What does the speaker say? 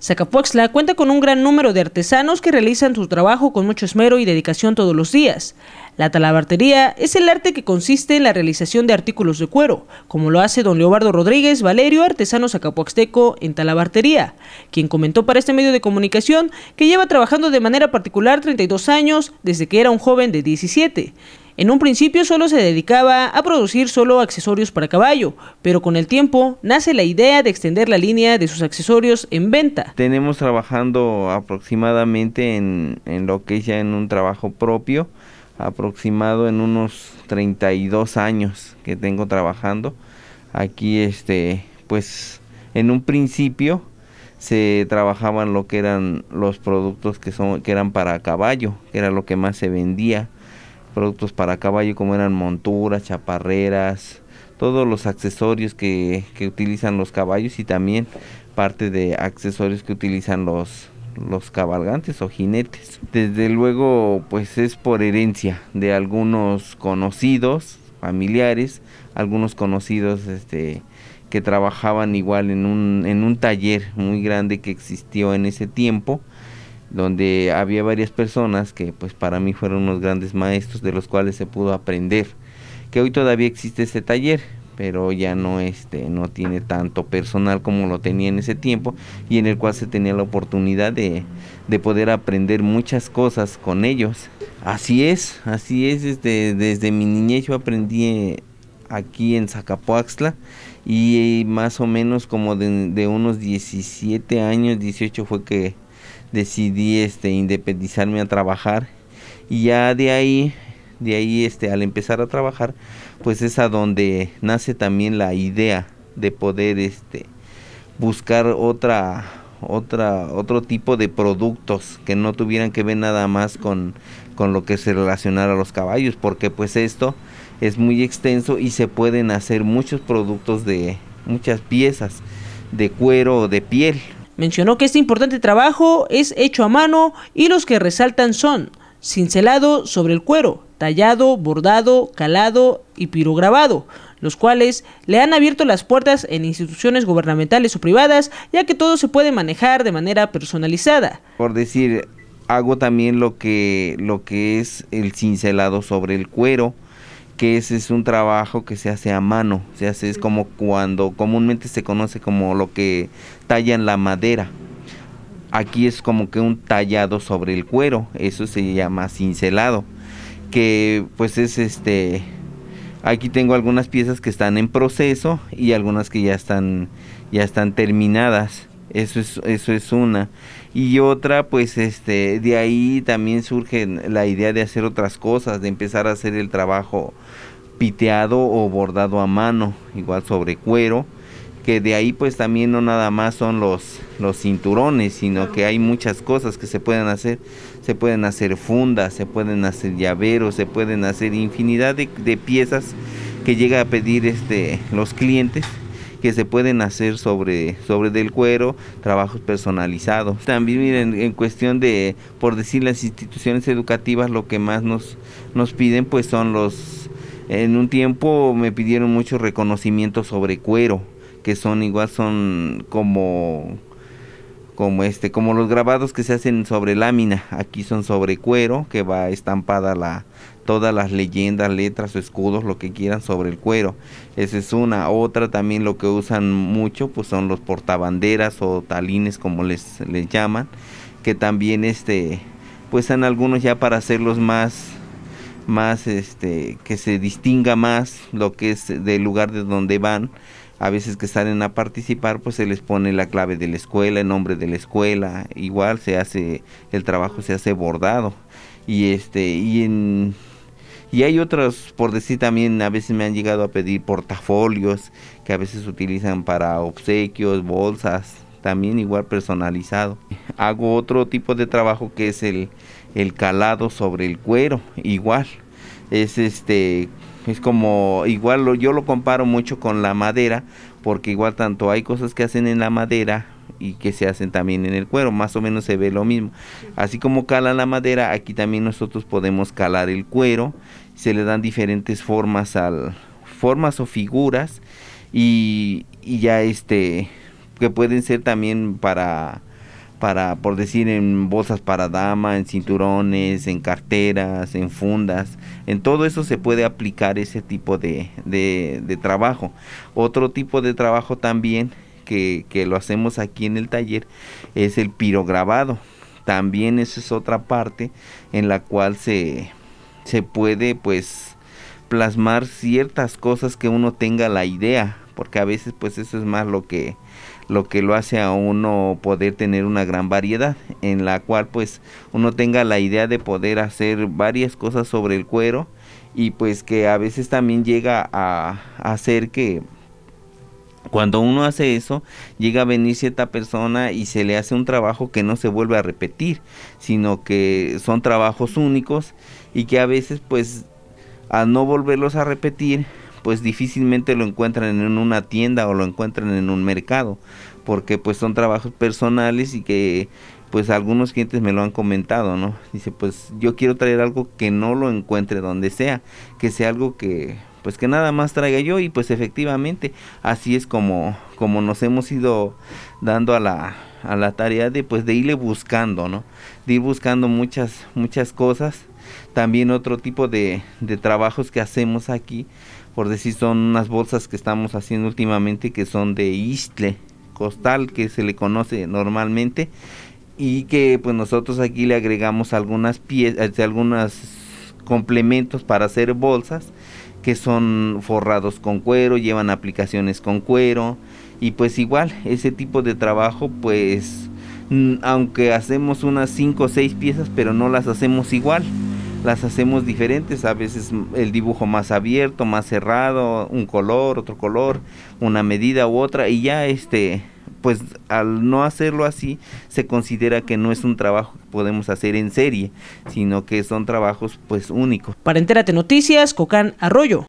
Zacapuaxla cuenta con un gran número de artesanos que realizan su trabajo con mucho esmero y dedicación todos los días. La talabartería es el arte que consiste en la realización de artículos de cuero, como lo hace don Leobardo Rodríguez Valerio, artesano zacapuaxteco en talabartería, quien comentó para este medio de comunicación que lleva trabajando de manera particular 32 años desde que era un joven de 17. En un principio solo se dedicaba a producir solo accesorios para caballo, pero con el tiempo nace la idea de extender la línea de sus accesorios en venta. Tenemos trabajando aproximadamente en, lo que es ya en un trabajo propio, aproximado en unos 32 años que tengo trabajando. Aquí este, pues en un principio se trabajaban lo que eran los productos que son que eran para caballo, que era lo que más se vendía productos para caballo como eran monturas, chaparreras, todos los accesorios que, utilizan los caballos y también parte de accesorios que utilizan los, los cabalgantes o jinetes. Desde luego, pues es por herencia de algunos conocidos, familiares, algunos conocidos este, que trabajaban igual en un, en un taller muy grande que existió en ese tiempo donde había varias personas que pues para mí fueron unos grandes maestros de los cuales se pudo aprender que hoy todavía existe este taller pero ya no este no tiene tanto personal como lo tenía en ese tiempo y en el cual se tenía la oportunidad de, poder aprender muchas cosas con ellos así es así es desde, desde mi niñez yo aprendí eh, aquí en Zacapoaxtla y eh, más o menos como de, de unos 17 años 18 fue que decidí este independizarme a trabajar y ya de ahí de ahí este al empezar a trabajar pues es a donde nace también la idea de poder este buscar otra otra otro tipo de productos que no tuvieran que ver nada más con con lo que se relacionara a los caballos porque pues esto es muy extenso y se pueden hacer muchos productos de muchas piezas de cuero o de piel Mencionó que este importante trabajo es hecho a mano y los que resaltan son cincelado sobre el cuero, tallado, bordado, calado y pirograbado, los cuales le han abierto las puertas en instituciones gubernamentales o privadas, ya que todo se puede manejar de manera personalizada. Por decir, hago también lo que, lo que es el cincelado sobre el cuero, que ese es un trabajo que se hace a mano, se hace es como cuando comúnmente se conoce como lo que tallan la madera. Aquí es como que un tallado sobre el cuero, eso se llama cincelado, que pues es este aquí tengo algunas piezas que están en proceso y algunas que ya están ya están terminadas. Eso es, una. Y otra, pues este, de ahí también surge la idea de hacer otras cosas, de empezar a hacer el trabajo piteado o bordado a mano, igual sobre cuero, que de ahí pues también no nada más son los, los cinturones, sino que hay muchas cosas que se pueden hacer, se pueden hacer fundas, se pueden hacer llaveros, se pueden hacer infinidad de, de piezas que llega a pedir este los clientes que se pueden hacer sobre, sobre del cuero, trabajos personalizados. También miren, en cuestión de, por decir, las instituciones educativas lo que más nos, nos piden pues son los, en un tiempo me pidieron mucho reconocimiento sobre cuero, que son igual, son como como este, como los grabados que se hacen sobre lámina, aquí son sobre cuero, que va estampada la, todas las leyendas, letras o escudos, lo que quieran sobre el cuero. Esa es una. Otra también lo que usan mucho, pues son los portabanderas o talines, como les, les llaman, que también este, pues son algunos ya para hacerlos más más este que se distinga más lo que es del lugar de donde van a veces que salen a participar, pues se les pone la clave de la escuela, el nombre de la escuela, igual se hace, el trabajo se hace bordado. Y este, y en y hay otros, por decir también, a veces me han llegado a pedir portafolios que a veces utilizan para obsequios, bolsas, también igual personalizado. Hago otro tipo de trabajo que es el, el calado sobre el cuero, igual. Es este es como, igual yo lo comparo mucho con la madera, porque igual tanto hay cosas que hacen en la madera y que se hacen también en el cuero, más o menos se ve lo mismo. Así como calan la madera, aquí también nosotros podemos calar el cuero, se le dan diferentes formas al formas o figuras y, y ya este que pueden ser también para para, por decir, en bolsas para dama, en cinturones, en carteras, en fundas. En todo eso se puede aplicar ese tipo de, de, trabajo. Otro tipo de trabajo también que, que, lo hacemos aquí en el taller es el pirograbado. También esa es otra parte en la cual se, se puede pues plasmar ciertas cosas que uno tenga la idea, porque a veces pues eso es más lo que lo que lo hace a uno poder tener una gran variedad en la cual pues uno tenga la idea de poder hacer varias cosas sobre el cuero y pues que a veces también llega a, hacer que cuando uno hace eso, llega a venir cierta persona y se le hace un trabajo que no se vuelve a repetir, sino que son trabajos únicos y que a veces pues al no volverlos a repetir, pues difícilmente lo encuentran en una tienda o lo encuentran en un mercado, porque pues son trabajos personales y que pues algunos clientes me lo han comentado, ¿no? Dice, pues yo quiero traer algo que no lo encuentre donde sea, que sea algo que pues que nada más traiga yo y pues efectivamente así es como como nos hemos ido dando a la a la tarea de pues de irle buscando, ¿no? De ir buscando muchas muchas cosas también otro tipo de, trabajos que hacemos aquí, por decir, son unas bolsas que estamos haciendo últimamente que son de istle, costal, que se le conoce normalmente, y que pues nosotros aquí le agregamos algunas piezas, eh, algunos complementos para hacer bolsas que son forrados con cuero, llevan aplicaciones con cuero y pues igual ese tipo de trabajo pues mm, aunque hacemos unas 5 o 6 piezas pero no las hacemos igual las hacemos diferentes, a veces el dibujo más abierto, más cerrado, un color, otro color, una medida u otra y ya este pues al no hacerlo así se considera que no es un trabajo que podemos hacer en serie, sino que son trabajos pues únicos. Para Entérate Noticias, Cocán Arroyo.